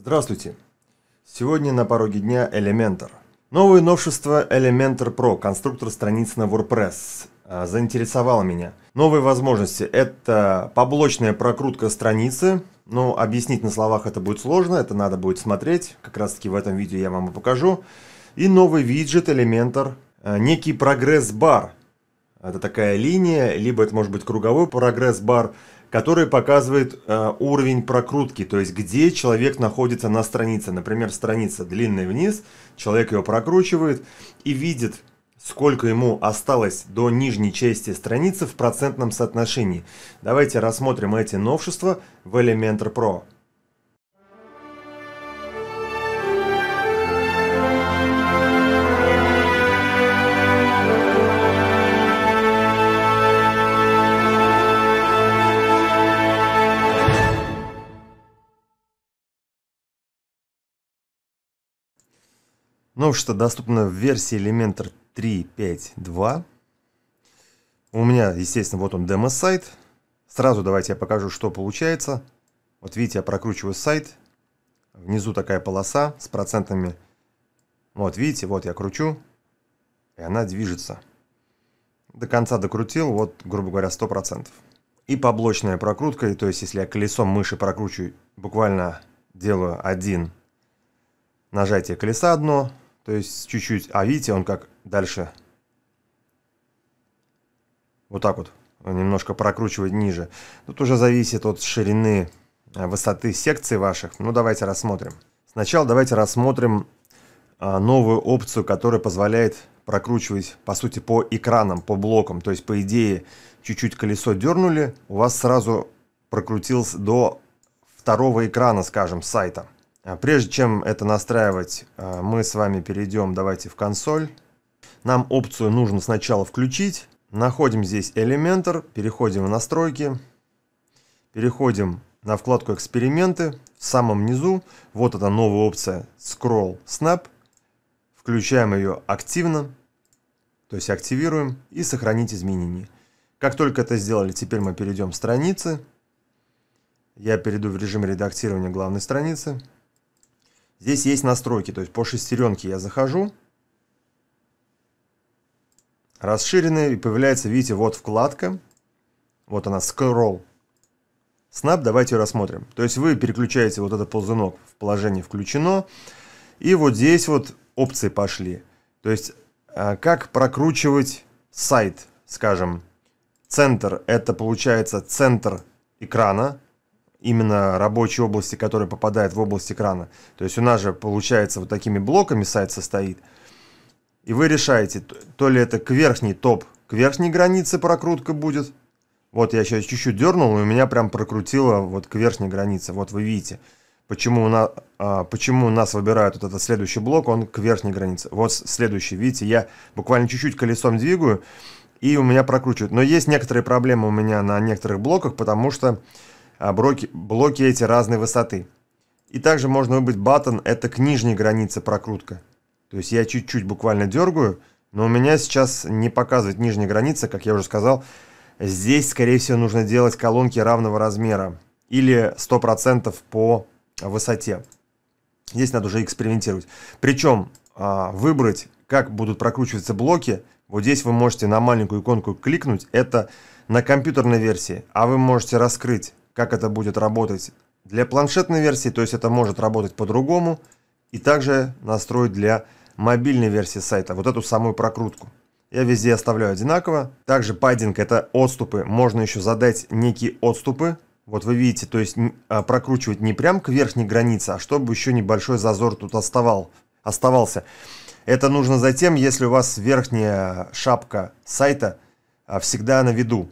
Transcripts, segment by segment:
Здравствуйте! Сегодня на пороге дня Elementor. Новое новшество Elementor Pro, конструктор страниц на WordPress, а, заинтересовало меня. Новые возможности – это поблочная прокрутка страницы, но ну, объяснить на словах это будет сложно, это надо будет смотреть, как раз таки в этом видео я вам и покажу. И новый виджет Elementor, а, некий прогресс-бар. Это такая линия, либо это может быть круговой прогресс-бар – который показывает э, уровень прокрутки, то есть где человек находится на странице. Например, страница длинная вниз, человек ее прокручивает и видит, сколько ему осталось до нижней части страницы в процентном соотношении. Давайте рассмотрим эти новшества в Elementor Pro. Новшество ну, доступно в версии Elementor 3.5.2. У меня, естественно, вот он демо-сайт. Сразу давайте я покажу, что получается. Вот видите, я прокручиваю сайт. Внизу такая полоса с процентами. Вот, видите, вот я кручу. И она движется. До конца докрутил, вот, грубо говоря, 100%. И поблочная прокрутка, то есть если я колесом мыши прокручу, буквально делаю один нажатие колеса одно, то есть чуть-чуть. А видите, он как дальше. Вот так вот. Он немножко прокручивает ниже. Тут уже зависит от ширины э, высоты секций ваших. Ну, давайте рассмотрим. Сначала давайте рассмотрим а, новую опцию, которая позволяет прокручивать, по сути, по экранам, по блокам. То есть, по идее, чуть-чуть колесо дернули, у вас сразу прокрутился до второго экрана, скажем, сайта. А, прежде чем это настраивать, а, мы с вами перейдем, давайте в консоль. Нам опцию нужно сначала включить. Находим здесь Elementor, переходим в настройки, переходим на вкладку эксперименты. В самом низу, вот эта новая опция Scroll Snap. Включаем ее активно, то есть активируем и сохранить изменения. Как только это сделали, теперь мы перейдем в страницы. Я перейду в режим редактирования главной страницы. Здесь есть настройки, то есть по шестеренке я захожу. Расширенные, и появляется, видите, вот вкладка. Вот она, scroll. Snap, давайте ее рассмотрим. То есть вы переключаете вот этот ползунок в положение включено. И вот здесь вот опции пошли. То есть э, как прокручивать сайт, скажем. Центр, это получается центр экрана, именно рабочей области, которая попадает в область экрана. То есть у нас же получается вот такими блоками сайт состоит. И вы решаете, то ли это к верхней топ, к верхней границе прокрутка будет. Вот я сейчас чуть-чуть дернул, и у меня прям прокрутило вот к верхней границе. Вот вы видите, почему у нас, а, почему у нас выбирают вот этот следующий блок, он к верхней границе. Вот следующий, видите, я буквально чуть-чуть колесом двигаю, и у меня прокручивают. Но есть некоторые проблемы у меня на некоторых блоках, потому что а блоки, блоки эти разной высоты. И также можно выбрать батон это к нижней границе прокрутка. То есть я чуть-чуть буквально дергаю, но у меня сейчас не показывает нижняя граница, как я уже сказал. Здесь, скорее всего, нужно делать колонки равного размера или 100% по высоте. Здесь надо уже экспериментировать. Причем а, выбрать, как будут прокручиваться блоки, вот здесь вы можете на маленькую иконку кликнуть, это на компьютерной версии, а вы можете раскрыть как это будет работать для планшетной версии, то есть это может работать по-другому, и также настроить для мобильной версии сайта, вот эту самую прокрутку. Я везде оставляю одинаково. Также паддинг – это отступы. Можно еще задать некие отступы. Вот вы видите, то есть а, прокручивать не прям к верхней границе, а чтобы еще небольшой зазор тут оставал, оставался. Это нужно затем, если у вас верхняя шапка сайта а, всегда на виду.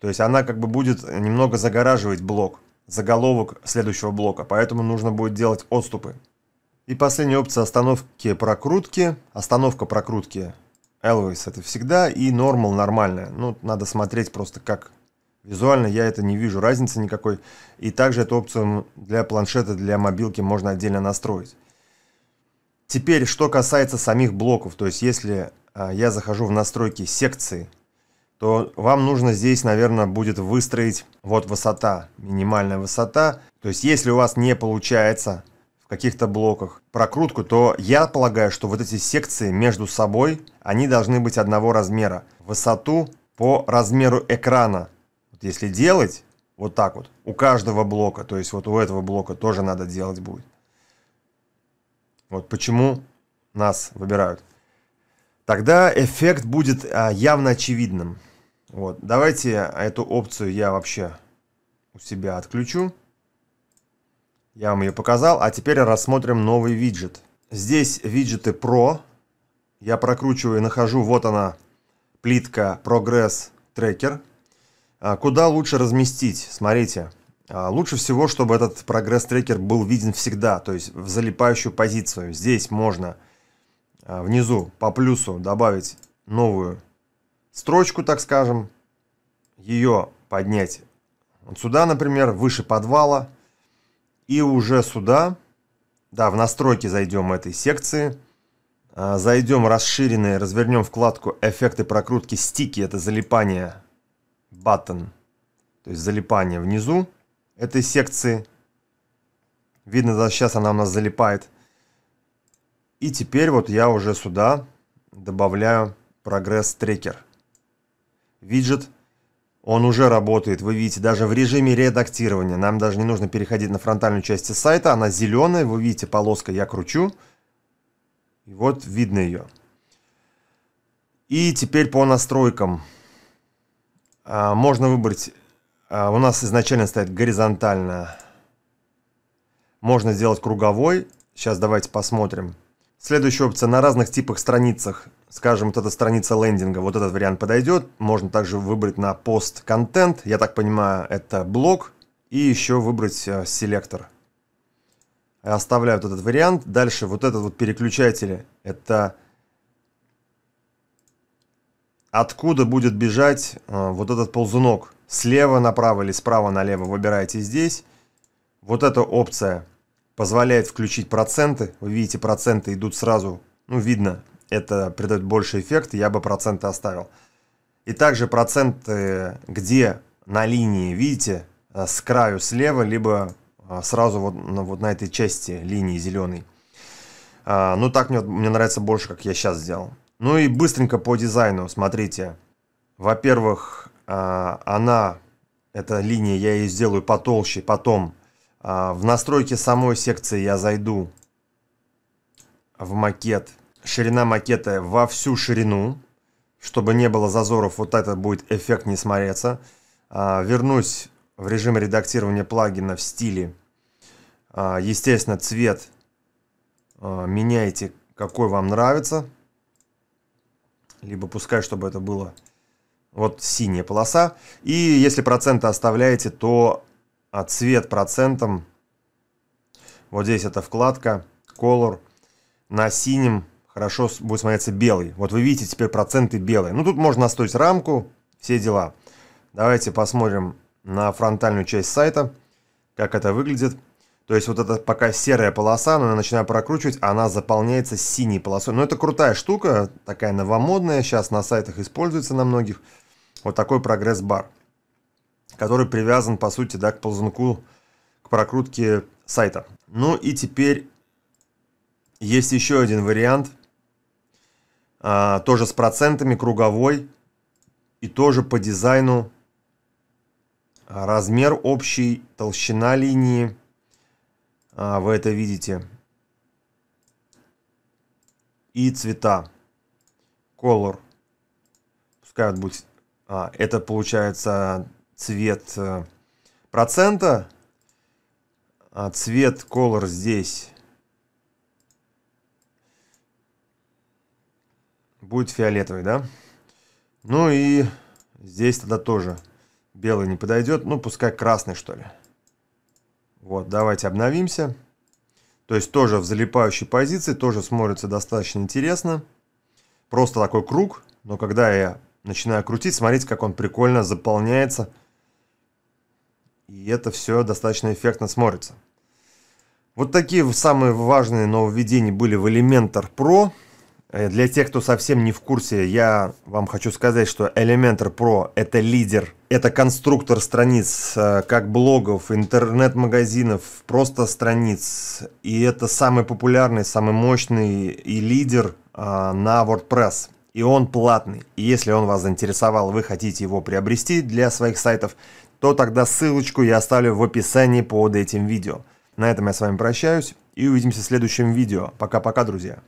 То есть она как бы будет немного загораживать блок, заголовок следующего блока, поэтому нужно будет делать отступы. И последняя опция остановки прокрутки. Остановка прокрутки Always это всегда и Normal нормальная. Ну, надо смотреть просто как Визуально я это не вижу разницы никакой. И также эту опцию для планшета, для мобилки можно отдельно настроить. Теперь, что касается самих блоков. То есть, если а, я захожу в настройки секции то вам нужно здесь, наверное, будет выстроить вот высота, минимальная высота. То есть если у вас не получается в каких-то блоках прокрутку, то я полагаю, что вот эти секции между собой, они должны быть одного размера. Высоту по размеру экрана. Вот если делать вот так вот, у каждого блока, то есть вот у этого блока тоже надо делать будет. Вот почему нас выбирают. Тогда эффект будет а, явно очевидным. Вот, давайте эту опцию я вообще у себя отключу. Я вам ее показал, а теперь рассмотрим новый виджет. Здесь виджеты Pro. Я прокручиваю и нахожу, вот она, плитка Progress Tracker. А, куда лучше разместить? Смотрите, а, лучше всего, чтобы этот Progress Tracker был виден всегда, то есть в залипающую позицию. Здесь можно а, внизу по плюсу добавить новую строчку, так скажем, ее поднять вот сюда, например, выше подвала, и уже сюда, да, в настройки зайдем этой секции, а, зайдем расширенные, развернем вкладку «Эффекты прокрутки стики», это залипание button, то есть залипание внизу этой секции. Видно, да, сейчас она у нас залипает. И теперь вот я уже сюда добавляю прогресс-трекер виджет. Он уже работает, вы видите, даже в режиме редактирования. Нам даже не нужно переходить на фронтальную часть сайта. Она зеленая, вы видите, полоска я кручу. И вот видно ее. И теперь по настройкам. А, можно выбрать... А, у нас изначально стоит горизонтально. Можно сделать круговой. Сейчас давайте посмотрим. Посмотрим. Следующая опция на разных типах страницах. Скажем, вот эта страница лендинга, вот этот вариант подойдет. Можно также выбрать на пост контент, я так понимаю, это блог, и еще выбрать э, селектор. Оставляю вот этот вариант. Дальше вот этот вот переключатель, это откуда будет бежать э, вот этот ползунок. Слева направо или справа налево выбираете здесь. Вот эта опция – позволяет включить проценты. Вы видите, проценты идут сразу. Ну, видно, это придает больше эффект, я бы проценты оставил. И также проценты, где на линии, видите, э, с краю слева, либо э, сразу вот, ну, вот на этой части линии зеленой. А, ну, так мне, мне нравится больше, как я сейчас сделал. Ну и быстренько по дизайну, смотрите. Во-первых, а, она, эта линия, я ее сделаю потолще, потом а, в настройке самой секции я зайду в макет. Ширина макета во всю ширину, чтобы не было зазоров. Вот это будет эффект не смотреться. А, вернусь в режим редактирования плагина в стиле. А, естественно, цвет меняйте, какой вам нравится. Либо пускай, чтобы это было вот синяя полоса. И если проценты оставляете, то а цвет процентом. Вот здесь эта вкладка Color. На синем хорошо будет смотреться белый. Вот вы видите теперь проценты белые. Ну тут можно настроить рамку, все дела. Давайте посмотрим на фронтальную часть сайта, как это выглядит. То есть вот это пока серая полоса, но я начинаю прокручивать, а она заполняется синей полосой. Но ну, это крутая штука, такая новомодная, сейчас на сайтах используется на многих. Вот такой прогресс-бар который привязан, по сути, да, к ползунку, к прокрутке сайта. Ну и теперь есть еще один вариант, а, тоже с процентами, круговой, и тоже по дизайну размер общий, толщина линии, а, вы это видите, и цвета, color, пускай вот будет, а, это получается цвет э, процента, а цвет color здесь будет фиолетовый, да? Ну и здесь тогда тоже белый не подойдет, ну пускай красный что ли. Вот, давайте обновимся. То есть тоже в залипающей позиции, тоже смотрится достаточно интересно. Просто такой круг, но когда я начинаю крутить, смотрите, как он прикольно заполняется – и это все достаточно эффектно смотрится. Вот такие самые важные нововведения были в Elementor Pro. Э, для тех, кто совсем не в курсе, я вам хочу сказать, что Elementor Pro – это лидер, это конструктор страниц, э, как блогов, интернет-магазинов, просто страниц. И это самый популярный, самый мощный и лидер э, на WordPress. И он платный. И если он вас заинтересовал, вы хотите его приобрести для своих сайтов, то тогда ссылочку я оставлю в описании под этим видео. На этом я с вами прощаюсь и увидимся в следующем видео. Пока-пока, друзья.